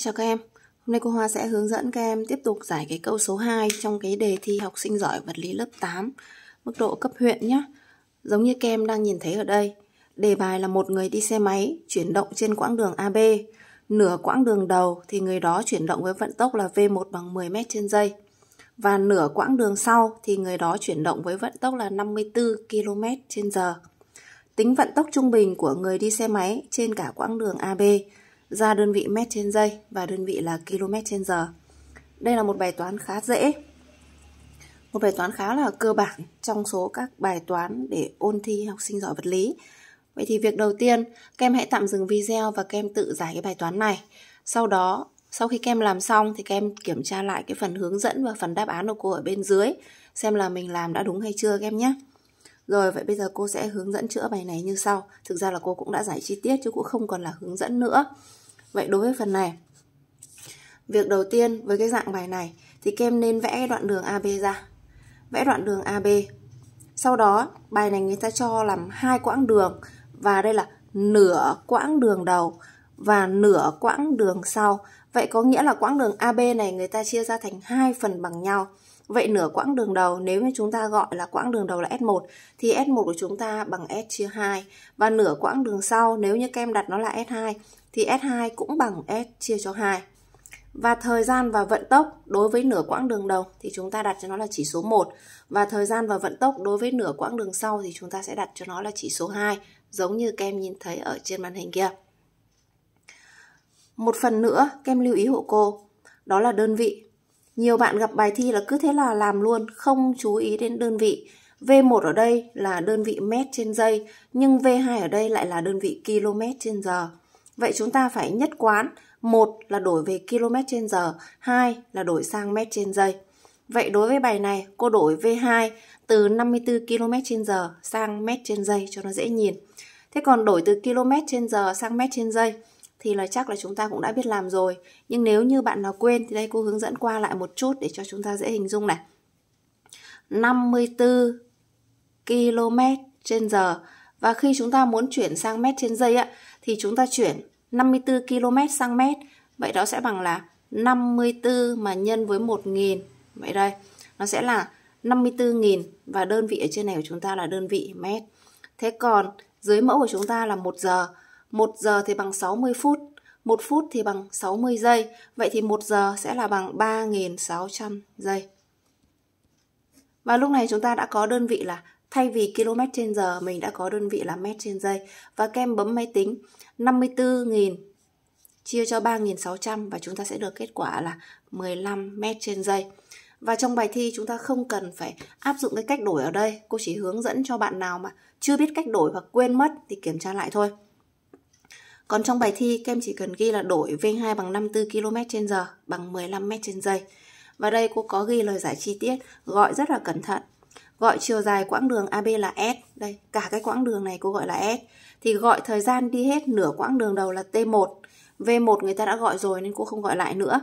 Chào các em, hôm nay cô Hoa sẽ hướng dẫn các em tiếp tục giải cái câu số 2 trong cái đề thi học sinh giỏi vật lý lớp 8 mức độ cấp huyện nhé. Giống như các em đang nhìn thấy ở đây, đề bài là một người đi xe máy chuyển động trên quãng đường AB. Nửa quãng đường đầu thì người đó chuyển động với vận tốc là V1 bằng 10 m trên giây. Và nửa quãng đường sau thì người đó chuyển động với vận tốc là 54 km trên giờ. Tính vận tốc trung bình của người đi xe máy trên cả quãng đường AB ra đơn vị mét trên giây và đơn vị là km trên giờ. Đây là một bài toán khá dễ. Một bài toán khá là cơ bản trong số các bài toán để ôn thi học sinh giỏi vật lý. Vậy thì việc đầu tiên, các em hãy tạm dừng video và các em tự giải cái bài toán này. Sau đó, sau khi các em làm xong thì các em kiểm tra lại cái phần hướng dẫn và phần đáp án của cô ở bên dưới xem là mình làm đã đúng hay chưa các em nhé. Rồi vậy bây giờ cô sẽ hướng dẫn chữa bài này như sau. Thực ra là cô cũng đã giải chi tiết chứ cũng không còn là hướng dẫn nữa. Vậy đối với phần này Việc đầu tiên với cái dạng bài này thì kem nên vẽ đoạn đường AB ra. Vẽ đoạn đường AB. Sau đó bài này người ta cho làm hai quãng đường và đây là nửa quãng đường đầu và nửa quãng đường sau. Vậy có nghĩa là quãng đường AB này người ta chia ra thành hai phần bằng nhau. Vậy nửa quãng đường đầu nếu như chúng ta gọi là quãng đường đầu là S1 thì S1 của chúng ta bằng S chia 2 và nửa quãng đường sau nếu như kem đặt nó là S2 thì S2 cũng bằng S chia cho 2. Và thời gian và vận tốc đối với nửa quãng đường đầu thì chúng ta đặt cho nó là chỉ số 1 và thời gian và vận tốc đối với nửa quãng đường sau thì chúng ta sẽ đặt cho nó là chỉ số 2 giống như kem nhìn thấy ở trên màn hình kia. Một phần nữa kem lưu ý hộ cô đó là đơn vị nhiều bạn gặp bài thi là cứ thế là làm luôn, không chú ý đến đơn vị. V1 ở đây là đơn vị mét trên giây, nhưng V2 ở đây lại là đơn vị km trên giờ. Vậy chúng ta phải nhất quán, một là đổi về km trên giờ, hai là đổi sang mét trên giây. Vậy đối với bài này, cô đổi V2 từ 54 km trên giờ sang mét trên giây cho nó dễ nhìn. Thế còn đổi từ km trên giờ sang mét trên giây thì là chắc là chúng ta cũng đã biết làm rồi. Nhưng nếu như bạn nào quên thì đây cô hướng dẫn qua lại một chút để cho chúng ta dễ hình dung này. 54 km trên giờ và khi chúng ta muốn chuyển sang mét trên giây á, thì chúng ta chuyển 54 km sang mét. Vậy đó sẽ bằng là 54 mà nhân với 1000 Vậy đây, nó sẽ là 54.000 và đơn vị ở trên này của chúng ta là đơn vị mét. Thế còn dưới mẫu của chúng ta là 1 giờ 1 giờ thì bằng 60 phút, 1 phút thì bằng 60 giây, vậy thì 1 giờ sẽ là bằng 3.600 giây. Và lúc này chúng ta đã có đơn vị là thay vì km trên giờ mình đã có đơn vị là mét trên giây và kem bấm máy tính 54.000 chia cho 3.600 và chúng ta sẽ được kết quả là 15 mét trên giây. Và trong bài thi chúng ta không cần phải áp dụng cái cách đổi ở đây, cô chỉ hướng dẫn cho bạn nào mà chưa biết cách đổi hoặc quên mất thì kiểm tra lại thôi. Còn trong bài thi các em chỉ cần ghi là đổi V2 bằng 54 km h bằng 15 m trên giây. Và đây cô có ghi lời giải chi tiết, gọi rất là cẩn thận. Gọi chiều dài quãng đường AB là S, đây, cả cái quãng đường này cô gọi là S. Thì gọi thời gian đi hết nửa quãng đường đầu là T1. V1 người ta đã gọi rồi nên cô không gọi lại nữa.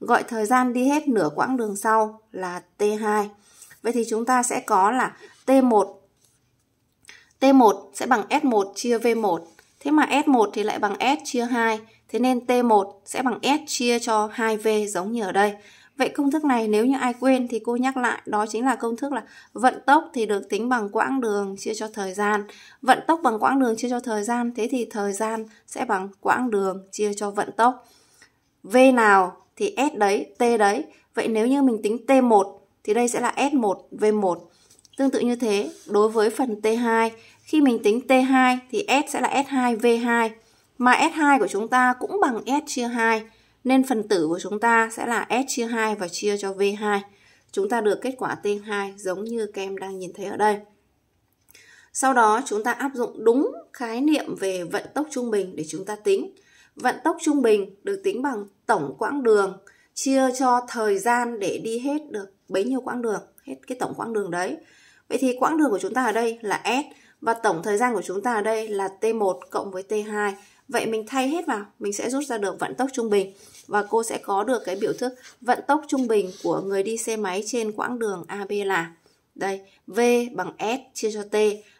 Gọi thời gian đi hết nửa quãng đường sau là T2. Vậy thì chúng ta sẽ có là T1 T1 sẽ bằng S1 chia V1 Thế mà S1 thì lại bằng S chia 2, thế nên T1 sẽ bằng S chia cho 2V giống như ở đây. Vậy công thức này nếu như ai quên thì cô nhắc lại đó chính là công thức là vận tốc thì được tính bằng quãng đường chia cho thời gian. Vận tốc bằng quãng đường chia cho thời gian, thế thì thời gian sẽ bằng quãng đường chia cho vận tốc. V nào thì S đấy, T đấy. Vậy nếu như mình tính T1 thì đây sẽ là S1 V1. Tương tự như thế, đối với phần T2 khi mình tính T2 thì S sẽ là S2V2 mà S2 của chúng ta cũng bằng S chia 2 nên phần tử của chúng ta sẽ là S chia 2 và chia cho V2. Chúng ta được kết quả T2 giống như các em đang nhìn thấy ở đây. Sau đó chúng ta áp dụng đúng khái niệm về vận tốc trung bình để chúng ta tính. Vận tốc trung bình được tính bằng tổng quãng đường chia cho thời gian để đi hết được bấy nhiêu quãng đường, hết cái tổng quãng đường đấy. Vậy thì quãng đường của chúng ta ở đây là S và tổng thời gian của chúng ta ở đây là T1 cộng với T2. Vậy mình thay hết vào, mình sẽ rút ra được vận tốc trung bình. Và cô sẽ có được cái biểu thức vận tốc trung bình của người đi xe máy trên quãng đường AB là đây, V bằng S chia cho T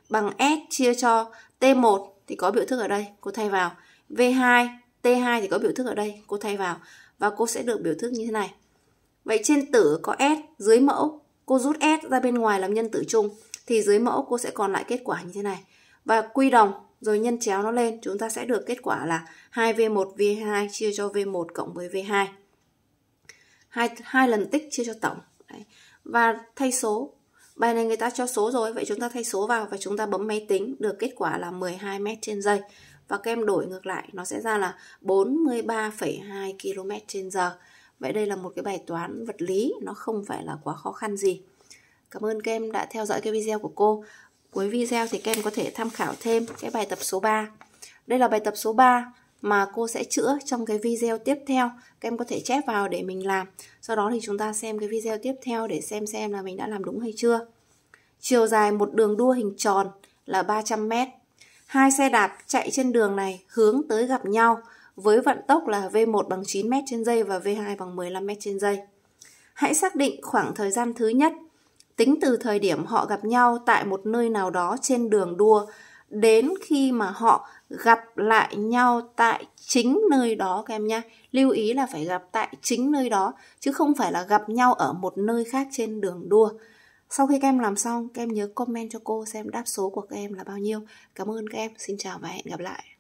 bằng S chia cho T1 thì có biểu thức ở đây, cô thay vào. V2, T2 thì có biểu thức ở đây, cô thay vào. Và cô sẽ được biểu thức như thế này. Vậy trên tử có S, dưới mẫu, cô rút S ra bên ngoài làm nhân tử chung thì dưới mẫu cô sẽ còn lại kết quả như thế này và quy đồng rồi nhân chéo nó lên chúng ta sẽ được kết quả là 2V1 V2 chia cho V1 cộng với V2 hai, hai lần tích chia cho tổng Đấy. và thay số bài này người ta cho số rồi vậy chúng ta thay số vào và chúng ta bấm máy tính được kết quả là 12 m trên giây và các em đổi ngược lại nó sẽ ra là 43,2 km trên giờ vậy đây là một cái bài toán vật lý nó không phải là quá khó khăn gì Cảm ơn các em đã theo dõi cái video của cô. Cuối video thì các em có thể tham khảo thêm cái bài tập số 3. Đây là bài tập số 3 mà cô sẽ chữa trong cái video tiếp theo. Các em có thể chép vào để mình làm. Sau đó thì chúng ta xem cái video tiếp theo để xem xem là mình đã làm đúng hay chưa. Chiều dài một đường đua hình tròn là 300 mét. Hai xe đạp chạy trên đường này hướng tới gặp nhau với vận tốc là V1 bằng 9 m trên giây và V2 bằng 15 m trên giây. Hãy xác định khoảng thời gian thứ nhất tính từ thời điểm họ gặp nhau tại một nơi nào đó trên đường đua đến khi mà họ gặp lại nhau tại chính nơi đó các em nhé lưu ý là phải gặp tại chính nơi đó chứ không phải là gặp nhau ở một nơi khác trên đường đua sau khi các em làm xong các em nhớ comment cho cô xem đáp số của các em là bao nhiêu cảm ơn các em xin chào và hẹn gặp lại